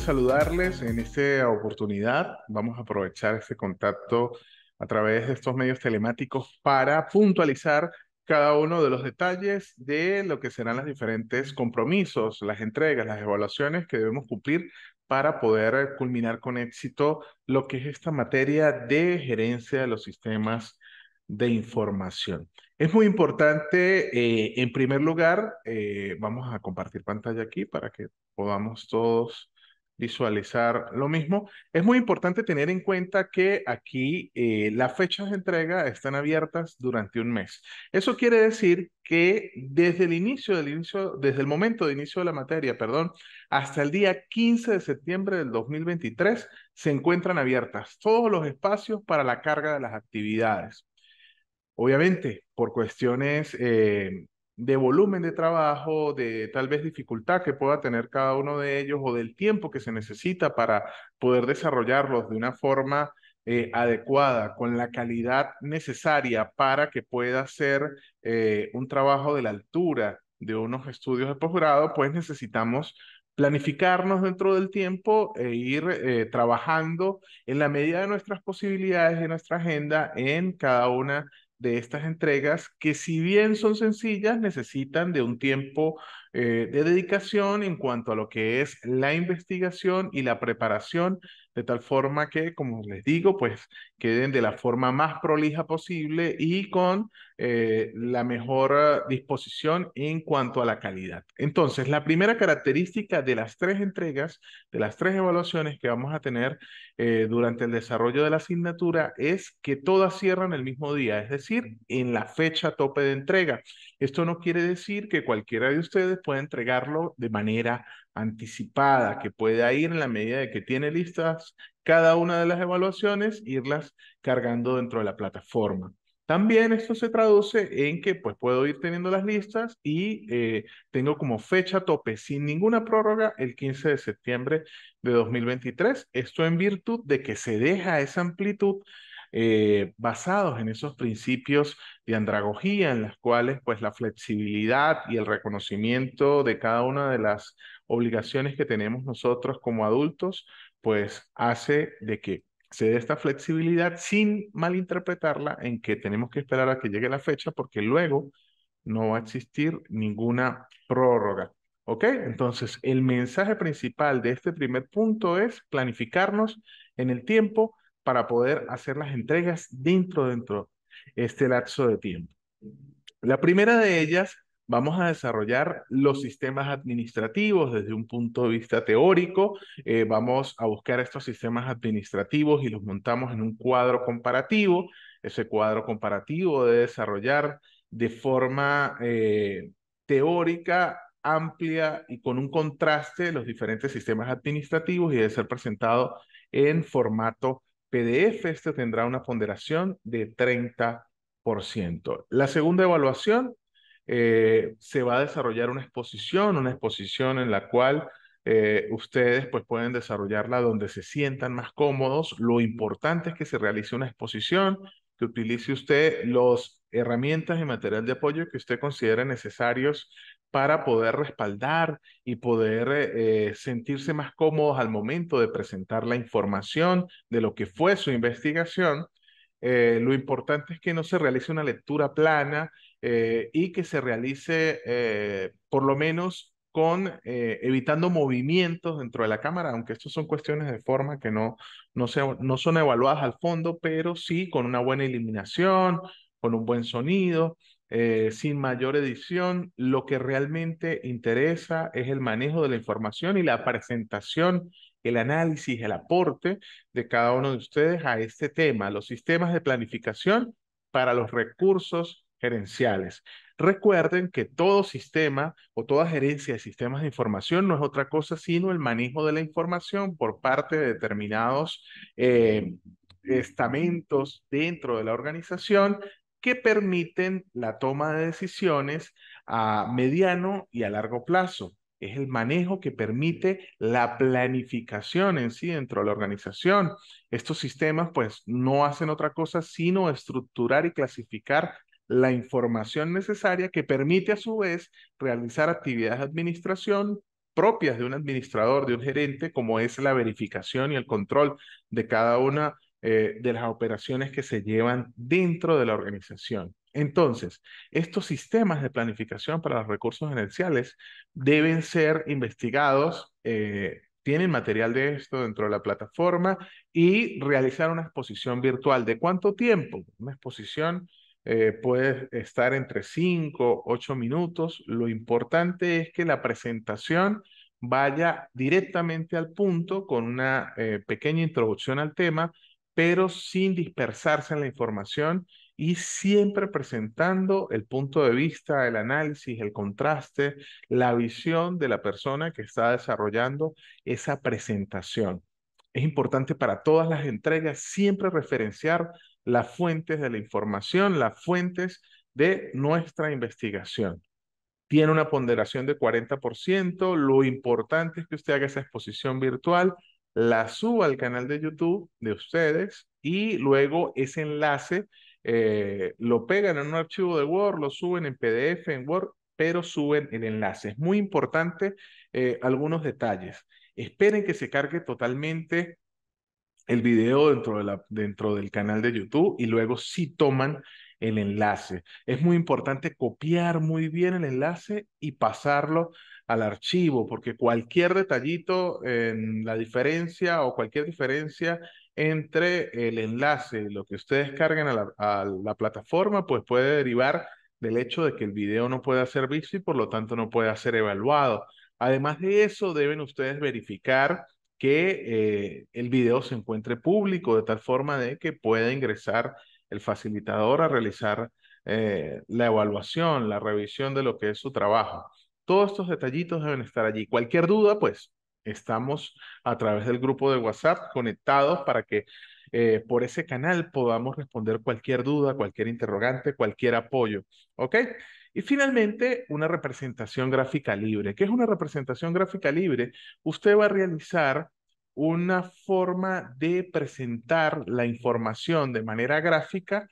saludarles en esta oportunidad. Vamos a aprovechar este contacto a través de estos medios telemáticos para puntualizar cada uno de los detalles de lo que serán los diferentes compromisos, las entregas, las evaluaciones que debemos cumplir para poder culminar con éxito lo que es esta materia de gerencia de los sistemas de información. Es muy importante, eh, en primer lugar, eh, vamos a compartir pantalla aquí para que podamos todos visualizar lo mismo. Es muy importante tener en cuenta que aquí eh, las fechas de entrega están abiertas durante un mes. Eso quiere decir que desde el inicio del inicio, desde el momento de inicio de la materia, perdón, hasta el día 15 de septiembre del 2023 se encuentran abiertas todos los espacios para la carga de las actividades. Obviamente, por cuestiones eh, de volumen de trabajo, de tal vez dificultad que pueda tener cada uno de ellos o del tiempo que se necesita para poder desarrollarlos de una forma eh, adecuada, con la calidad necesaria para que pueda ser eh, un trabajo de la altura de unos estudios de posgrado, pues necesitamos planificarnos dentro del tiempo e ir eh, trabajando en la medida de nuestras posibilidades de nuestra agenda en cada una de estas entregas que si bien son sencillas, necesitan de un tiempo eh, de dedicación en cuanto a lo que es la investigación y la preparación, de tal forma que, como les digo, pues queden de la forma más prolija posible y con eh, la mejor ah, disposición en cuanto a la calidad. Entonces, la primera característica de las tres entregas, de las tres evaluaciones que vamos a tener eh, durante el desarrollo de la asignatura es que todas cierran el mismo día, es decir, en la fecha tope de entrega. Esto no quiere decir que cualquiera de ustedes pueda entregarlo de manera anticipada, que pueda ir en la medida de que tiene listas cada una de las evaluaciones, irlas cargando dentro de la plataforma. También esto se traduce en que pues puedo ir teniendo las listas y eh, tengo como fecha tope sin ninguna prórroga el 15 de septiembre de 2023. Esto en virtud de que se deja esa amplitud eh, basados en esos principios de andragogía en las cuales pues la flexibilidad y el reconocimiento de cada una de las obligaciones que tenemos nosotros como adultos pues hace de que se dé esta flexibilidad sin malinterpretarla en que tenemos que esperar a que llegue la fecha porque luego no va a existir ninguna prórroga. ¿Ok? Entonces, el mensaje principal de este primer punto es planificarnos en el tiempo para poder hacer las entregas dentro, dentro de este lapso de tiempo. La primera de ellas vamos a desarrollar los sistemas administrativos desde un punto de vista teórico, eh, vamos a buscar estos sistemas administrativos y los montamos en un cuadro comparativo. Ese cuadro comparativo de desarrollar de forma eh, teórica amplia y con un contraste los diferentes sistemas administrativos y debe ser presentado en formato PDF. Este tendrá una ponderación de 30%. La segunda evaluación eh, se va a desarrollar una exposición, una exposición en la cual eh, ustedes pues pueden desarrollarla donde se sientan más cómodos. Lo importante es que se realice una exposición, que utilice usted las herramientas y material de apoyo que usted considere necesarios para poder respaldar y poder eh, sentirse más cómodos al momento de presentar la información de lo que fue su investigación. lo importante es que no se realice una lectura plana eh, y que se realice eh, por lo menos con eh, evitando movimientos dentro de la cámara, aunque estas son cuestiones de forma que no, no, no son evaluadas al fondo, pero sí con una buena iluminación, con un buen sonido, sin mayor edición. Lo que realmente interesa es el manejo de la información y la presentación, el análisis, el aporte de cada uno de ustedes a este tema, los sistemas de planificación para los recursos gerenciales. Recuerden que todo sistema o toda gerencia de sistemas de información no es otra cosa sino el manejo de la información por parte de determinados eh, estamentos dentro de la organización que permiten la toma de decisiones a mediano y a largo plazo. Es el manejo que permite la planificación en sí dentro de la organización. Estos sistemas pues no hacen otra cosa sino estructurar y clasificar la información necesaria que permite a su vez realizar actividades de administración propias de un administrador, de un gerente, como es la verificación y el control de cada una eh, de las operaciones que se llevan dentro de la organización. Entonces, estos sistemas de planificación para los recursos gerenciales deben ser investigados, eh, tienen material de esto dentro de la plataforma y realizar una exposición virtual. ¿De cuánto tiempo? Una exposición eh, puede estar entre 5, ocho minutos. Lo importante es que la presentación vaya directamente al punto con una eh, pequeña introducción al tema, pero sin dispersarse en la información y siempre presentando el punto de vista, el análisis, el contraste, la visión de la persona que está desarrollando esa presentación. Es importante para todas las entregas siempre referenciar las fuentes de la información, las fuentes de nuestra investigación. Tiene una ponderación de 40%. Lo importante es que usted haga esa exposición virtual, la suba al canal de YouTube de ustedes y luego ese enlace eh, lo pegan en un archivo de Word, lo suben en PDF, en Word, pero suben el enlace. Es muy importante eh, algunos detalles. Esperen que se cargue totalmente el video dentro, de la, dentro del canal de YouTube y luego sí toman el enlace. Es muy importante copiar muy bien el enlace y pasarlo al archivo, porque cualquier detallito en la diferencia o cualquier diferencia entre el enlace y lo que ustedes carguen a la, a la plataforma, pues puede derivar del hecho de que el video no pueda ser visto y por lo tanto no pueda ser evaluado. Además de eso, deben ustedes verificar que eh, el video se encuentre público de tal forma de que pueda ingresar el facilitador a realizar eh, la evaluación, la revisión de lo que es su trabajo. Todos estos detallitos deben estar allí. Cualquier duda, pues estamos a través del grupo de WhatsApp conectados para que eh, por ese canal podamos responder cualquier duda, cualquier interrogante, cualquier apoyo. ¿Ok? Y finalmente, una representación gráfica libre. ¿Qué es una representación gráfica libre? Usted va a realizar una forma de presentar la información de manera gráfica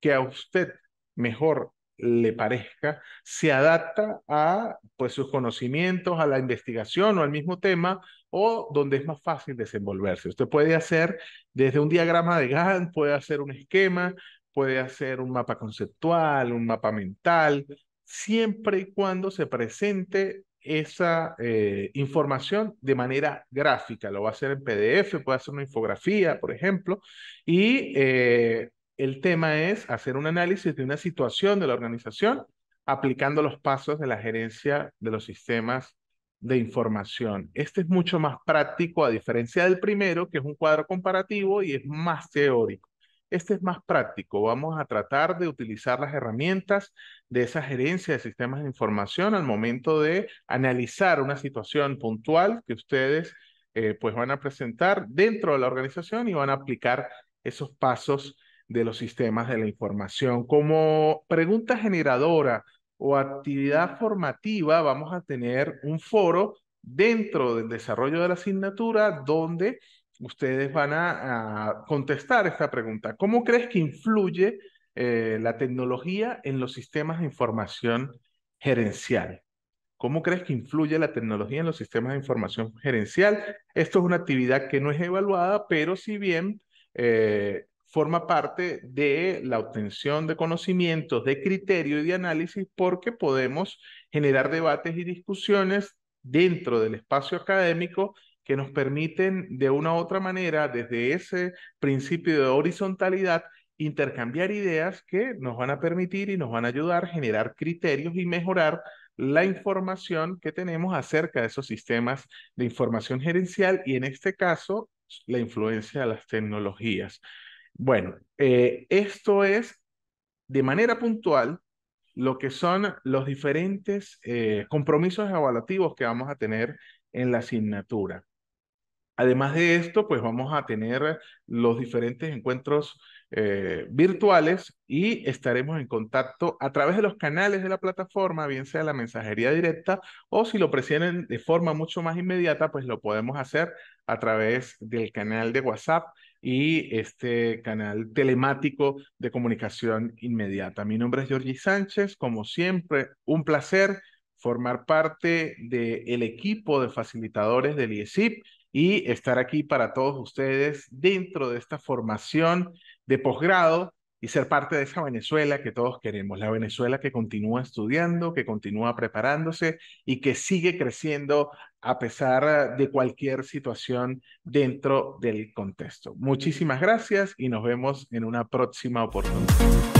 que a usted mejor le parezca, se adapta a pues, sus conocimientos, a la investigación o al mismo tema, o donde es más fácil desenvolverse. Usted puede hacer desde un diagrama de Gantt, puede hacer un esquema, puede hacer un mapa conceptual, un mapa mental, siempre y cuando se presente esa eh, información de manera gráfica. Lo va a hacer en PDF, puede hacer una infografía, por ejemplo, y eh, el tema es hacer un análisis de una situación de la organización aplicando los pasos de la gerencia de los sistemas de información. Este es mucho más práctico a diferencia del primero, que es un cuadro comparativo y es más teórico. Este es más práctico. Vamos a tratar de utilizar las herramientas de esa gerencia de sistemas de información al momento de analizar una situación puntual que ustedes eh, pues van a presentar dentro de la organización y van a aplicar esos pasos de los sistemas de la información. Como pregunta generadora o actividad formativa, vamos a tener un foro dentro del desarrollo de la asignatura donde ustedes van a, contestar esta pregunta. ¿Cómo crees que influye eh, la tecnología en los sistemas de información gerencial? ¿Cómo crees que influye la tecnología en los sistemas de información gerencial? Esto es una actividad que no es evaluada, pero si bien eh, forma parte de la obtención de conocimientos, de criterio y de análisis, porque podemos generar debates y discusiones dentro del espacio académico que nos permiten de una u otra manera, desde ese principio de horizontalidad, intercambiar ideas que nos van a permitir y nos van a ayudar a generar criterios y mejorar la información que tenemos acerca de esos sistemas de información gerencial y en este caso la influencia de las tecnologías. Bueno, eh, esto es de manera puntual lo que son los diferentes eh, compromisos evaluativos que vamos a tener en la asignatura. Además de esto, pues vamos a tener los diferentes encuentros eh, virtuales y estaremos en contacto a través de los canales de la plataforma, bien sea la mensajería directa o si lo prefieren de forma mucho más inmediata, pues lo podemos hacer a través del canal de WhatsApp y este canal telemático de comunicación inmediata. Mi nombre es Georgie Sánchez, como siempre, un placer formar parte del equipo de facilitadores del IESIP y estar aquí para todos ustedes dentro de esta formación de posgrado y ser parte de esa Venezuela que todos queremos, la Venezuela que continúa estudiando, que continúa preparándose y que sigue creciendo a pesar de cualquier situación dentro del contexto. Muchísimas gracias y nos vemos en una próxima oportunidad.